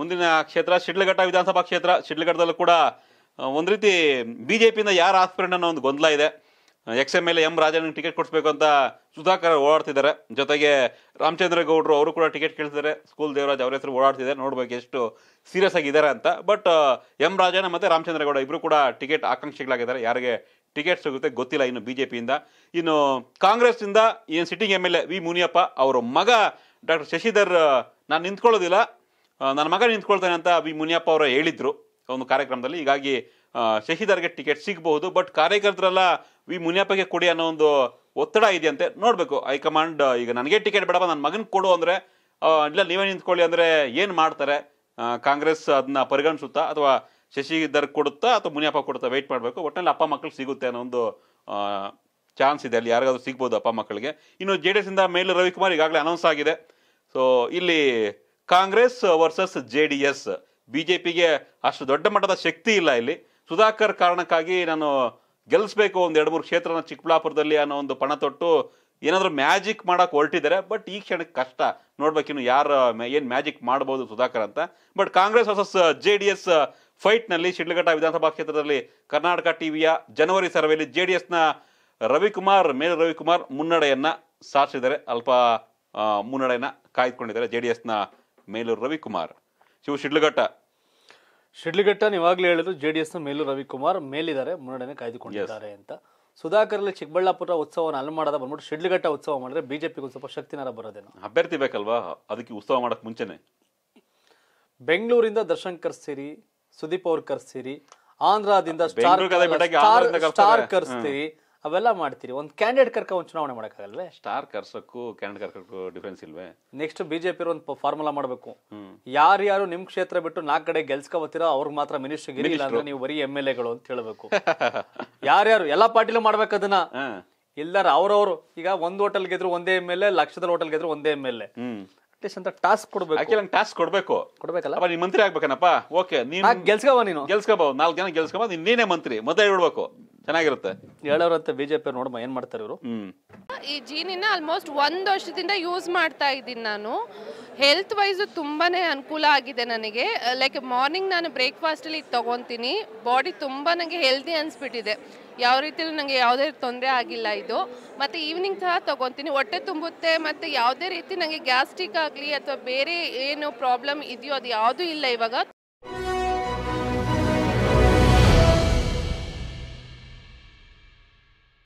ಮುಂದಿನ ಕ್ಷೇತ್ರ ಶಿಡ್ಲಘಟ್ಟ ವಿಧಾನಸಭಾ ಕ್ಷೇತ್ರ ಶಿಡ್ಲಘಟ್ಟದಲ್ಲೂ ಕೂಡ ಒಂದು ರೀತಿ ಬಿ ಜೆ ಪಿಯಿಂದ ಯಾರು ಆಸ್ಪಿರೆಂಟ್ ಅನ್ನೋ ಒಂದು ಗೊಂದಲ ಇದೆ ಎಕ್ಸ್ ಎಮ್ ಎಲ್ ಎಂ ರಾಜನಿಗೆ ಟಿಕೆಟ್ ಕೊಡಿಸ್ಬೇಕು ಅಂತ ಸುಧಾಕರ್ ಓಡಾಡ್ತಿದ್ದಾರೆ ಜೊತೆಗೆ ರಾಮಚಂದ್ರ ಗೌಡರು ಅವರು ಕೂಡ ಟಿಕೆಟ್ ಕೇಳ್ತಿದ್ದಾರೆ ಸ್ಕೂಲ್ ದೇವರಾಜ್ ಅವರ ಹೆಸರು ಓಡಾಡ್ತಿದ್ದಾರೆ ನೋಡ್ಬೇಕು ಎಷ್ಟು ಸೀರಿಯಸ್ ಆಗಿದ್ದಾರೆ ಅಂತ ಬಟ್ ಎಂ ರಾಜನ ಮತ್ತು ರಾಮಚಂದ್ರ ಗೌಡ ಇಬ್ಬರು ಕೂಡ ಟಿಕೆಟ್ ಆಕಾಂಕ್ಷಿಗಳಾಗಿದ್ದಾರೆ ಯಾರಿಗೆ ಟಿಕೆಟ್ ಸಿಗುತ್ತೆ ಗೊತ್ತಿಲ್ಲ ಇನ್ನು ಬಿ ಜೆ ಪಿಯಿಂದ ಇನ್ನು ಕಾಂಗ್ರೆಸ್ನಿಂದ ಏನು sitting M L A V Muniyappa ಅವರ ಮಗ ಡಾಕ್ಟರ್ ಶಶಿಧರ್ ನಾನು ನಿಂತ್ಕೊಳ್ಳೋದಿಲ್ಲ ನನ್ನ ಮಗ ನಿಂತ್ಕೊಳ್ತಾನೆ ಅಂತ ವಿ ಮುನಿಯಪ್ಪ ಅವರು ಹೇಳಿದ್ರು ಒಂದು ಕಾರ್ಯಕ್ರಮದಲ್ಲಿ ಹೀಗಾಗಿ ಶಶಿಧರ್ಗೆ ಟಿಕೆಟ್ ಸಿಗಬಹುದು ಬಟ್ ಕಾರ್ಯಕರ್ತರೆಲ್ಲ ವಿ ಮುನಿಯಪ್ಪಗೆ ಕೊಡಿ ಅನ್ನೋ ಒಂದು ಒತ್ತಡ ಇದೆಯಂತೆ ನೋಡಬೇಕು ಹೈಕಮಾಂಡ್ ಈಗ ನನಗೆ ಟಿಕೆಟ್ ಬೇಡಪ್ಪ ನನ್ನ ಮಗನ ಕೊಡು ಅಂದರೆ ಇಲ್ಲ ನೀವೇ ನಿಂತ್ಕೊಳ್ಳಿ ಅಂದರೆ ಏನು ಮಾಡ್ತಾರೆ ಕಾಂಗ್ರೆಸ್ ಅದನ್ನ ಪರಿಗಣಿಸುತ್ತಾ ಅಥವಾ ಶಶಿಧರ್ ಕೊಡುತ್ತಾ ಅಥವಾ ಮುನಿಯಪ್ಪ ಕೊಡುತ್ತಾ ವೆಯ್ಟ್ ಮಾಡಬೇಕು ಒಟ್ಟಿನಲ್ಲಿ ಅಪ್ಪ ಮಕ್ಕಳು ಸಿಗುತ್ತೆ ಅನ್ನೋ ಒಂದು ಚಾನ್ಸ್ ಇದೆ ಅಲ್ಲಿ ಯಾರಿಗಾದ್ರೂ ಸಿಗ್ಬೋದು ಅಪ್ಪ ಮಕ್ಕಳಿಗೆ ಇನ್ನು ಜೆ ಡಿ ಎಸ್ ಇಂದ ಮೇಲೆ ರವಿಕುಮಾರ್ ಈಗಾಗಲೇ ಅನೌನ್ಸ್ ಆಗಿದೆ ಸೊ ಇಲ್ಲಿ Congress versus J D S ಪಿಗೆ ಅಷ್ಟು ದೊಡ್ಡ ಮಟ್ಟದ ಶಕ್ತಿ ಇಲ್ಲ ಇಲ್ಲಿ ಸುಧಾಕರ್ ಕಾರಣಕ್ಕಾಗಿ ನಾನು ಗೆಲ್ಲಿಸ್ಬೇಕು ಒಂದು ಎರಡು ಮೂರು ಕ್ಷೇತ್ರನ ಚಿಕ್ಕಬಳ್ಳಾಪುರದಲ್ಲಿ ಅನ್ನೋ ಒಂದು ಪಣ ತೊಟ್ಟು ಏನಾದರೂ ಮ್ಯಾಜಿಕ್ ಮಾಡೋಕೆ ಹೊರಟಿದ್ದಾರೆ ಬಟ್ ಈ ಕ್ಷಣಕ್ಕೆ ಕಷ್ಟ ನೋಡ್ಬೇಕಿನ್ನು ಯಾರು ಏನು ಮ್ಯಾಜಿಕ್ ಮಾಡ್ಬೋದು ಸುಧಾಕರ್ ಅಂತ but Congress versus J D S ಫೈಟ್ನಲ್ಲಿ ಶಿಡ್ಲಘಟ್ಟ ವಿಧಾನಸಭಾ ಕ್ಷೇತ್ರದಲ್ಲಿ ಕರ್ನಾಟಕ ಟಿ ವಿಯ ಜನವರಿ ಸರ್ವೆಯಲ್ಲಿ ಜೆ ಡಿ ಎಸ್ನ ರವಿಕುಮಾರ್ ಮೇಲ್ ರವಿಕುಮಾರ್ ಮುನ್ನಡೆಯನ್ನು ಸಾಧಿಸಿದ್ದಾರೆ ಅಲ್ಪ ಮುನ್ನಡೆಯನ್ನು ಕಾಯ್ದುಕೊಂಡಿದ್ದಾರೆ ಜೆ ಡಿ ಎಸ್ನ ಮೇಲೂರ್ ರವಿಕುಮಾರ್ ಶಿವ ಶಿಡ್ಲಘಟ್ಟ ಶಿಡ್ಲಘಟ್ಟ ನೀವಾಗ್ಲೇ ಹೇಳಿದ್ರು ಜೆ ಡಿ ಎಸ್ನ ಮೇಲೂರ್ ರವಿಕುಮಾರ್ ಮೇಲಿದ್ದಾರೆ ಮುನ್ನಡೆ ಕಾಯ್ದುಕೊಂಡಿದ್ದಾರೆ ಅಂತ ಸುಧಾಕರ್ಲಿ ಚಿಕ್ಕಬಳ್ಳಾಪುರ ಉತ್ಸವನ ಅಲ್ಲಿ ಮಾಡೋದ ಬಂದ್ಬಿಟ್ಟು ಶಿಡ್ಲಘಟ್ಟ ಉತ್ಸವ ಮಾಡಿದ್ರೆ ಬಿಜೆಪಿಗೆ ಒಂದು ಸ್ವಲ್ಪ ಶಕ್ತಿನಾರ ಬರೋದೇನ ಅಭ್ಯರ್ಥಿ ಬೇಕಲ್ವಾ ಅದಕ್ಕೆ ಉತ್ಸವ ಮಾಡಕ್ ಮುಂಚೆನೆ ಬೆಂಗಳೂರಿಂದ ದರ್ಶನ್ ಸೇರಿ ಸುದೀಪ್ ಅವ್ರ ಸೇರಿ ಆಂಧ್ರದಿಂದ ಸ್ಟಾರ್ ಕರ್ಸ್ತೀರಿ ಅವೆಲ್ಲ ಮಾಡ್ತೀರಿ ಒಂದು ಕ್ಯಾಂಡಿಡೇಟ್ ಕರ್ಕ ಒಂದು ಚುನಾವಣೆ ಮಾಡೋಕ್ಕಾಗಲ್ವೇ ಸ್ಟಾರ್ ಕರ್ಸಕ್ಕೂ ಕ್ಯಾಂಡಿಡೇಟ್ ಕರ್ಸಕ್ಕೂ ಡಿಫ್ರೆನ್ಸ್ ಇಲ್ವೇ ನೆಕ್ಸ್ಟ್ ಬಿಜೆಪಿ ಒಂದು ಫಾರ್ಮುಲಾ ಮಾಡಬೇಕು ಯಾರ್ಯಾರು ಯಾರು ನಿಮ್ಮ ಕ್ಷೇತ್ರ ಬಿಟ್ಟು ನಾಲ್ಕು ಕಡೆ ಗೆಲ್ಸ್ಕೊಬತ್ತೀರೋ ಅವ್ರಿಗೆ ಮಾತ್ರ ಮಿನಿಸ್ಟರ್ ಗಿರಿಲ್ಲ ಅಂದ್ರೆ ನೀವು ಬರೀ ಎಮ್ ಎಲ್ ಎಗಳು ಅಂತ ಹೇಳಬೇಕು ಯಾರ್ಯಾರು ಎಲ್ಲ ಪಾರ್ಟಿಲೂ ಮಾಡ್ಬೇಕು ಅದನ್ನ ಎಲ್ಲಾರ ಅವ್ರವ್ರು ಈಗ ಒಂದ್ ಹೋಟೆಲ್ ಗೆದ್ರು ಒಂದೇ ಎಮ್ ಎಲ್ ಎ ಹೋಟೆಲ್ ಗೆದ್ರು ಒಂದೇ ಎಮ್ ಎಲ್ ಎ ಅಂತ ಟಾಸ್ಕ್ ಕೊಡ್ಬೇಕು ಆಕೆ ನಂಗೆ ಟಾಸ್ಕ್ ಕೊಡ್ಬೇಕು ಅಪ್ಪ ನೀ ಮಂತ್ರಿ ಓಕೆ ನೀನು ನೀನು ನಾಲ್ಕು ಜನ ಗೆಲ್ಸ್ಕೋಬೋ ನೀನ್ ನೀನೇ ಮಂತ್ರಿ ಮೊದಲೇ ಇಡ್ಬೇಕು ಚೆನ್ನಾಗಿರುತ್ತೆ ಹೇಳೋರಂತ ಬಿಜೆಪಿ ನೋಡಮ್ಮ ಏನ್ ಮಾಡ್ತಾರೆ ಇವರು ಈ ಜೀನಿನ ಆಲ್ಮೋಸ್ಟ್ ಒಂದು ವರ್ಷದಿಂದ ಯೂಸ್ ಮಾಡ್ತಾ ಇದ್ದೀನಿ ನಾನು ಹೆಲ್ತ್ ವೈಸ್ ತುಂಬಾನೇ ಅನುಕೂಲ ಆಗಿದೆ ನನಗೆ ಲೈಕ್ ಮಾರ್ನಿಂಗ್ ನಾನು ಬ್ರೇಕ್ಫಾಸ್ಟ್ ಅಲ್ಲಿ ತಗೊಂತೀನಿ ಬಾಡಿ ತುಂಬಾ ನಂಗೆ ಹೆಲ್ದಿ ಅನ್ಸ್ಬಿಟ್ಟಿದೆ ಯಾವ ರೀತಿ ನಂಗೆ ಯಾವುದೇ ತೊಂದರೆ ಆಗಿಲ್ಲ ಇದು ಮತ್ತೆ ಈವ್ನಿಂಗ್ ಸಹ ತಗೊಂತೀನಿ ಹೊಟ್ಟೆ ತುಂಬುತ್ತೆ ಮತ್ತೆ ಯಾವುದೇ ರೀತಿ ನಂಗೆ ಗ್ಯಾಸ್ಟ್ರಿಕ್ ಆಗಲಿ ಅಥವಾ ಬೇರೆ ಏನು ಪ್ರಾಬ್ಲಮ್ ಇದೆಯೋ ಅದು ಯಾವುದೂ ಇಲ್ಲ ಇವಾಗ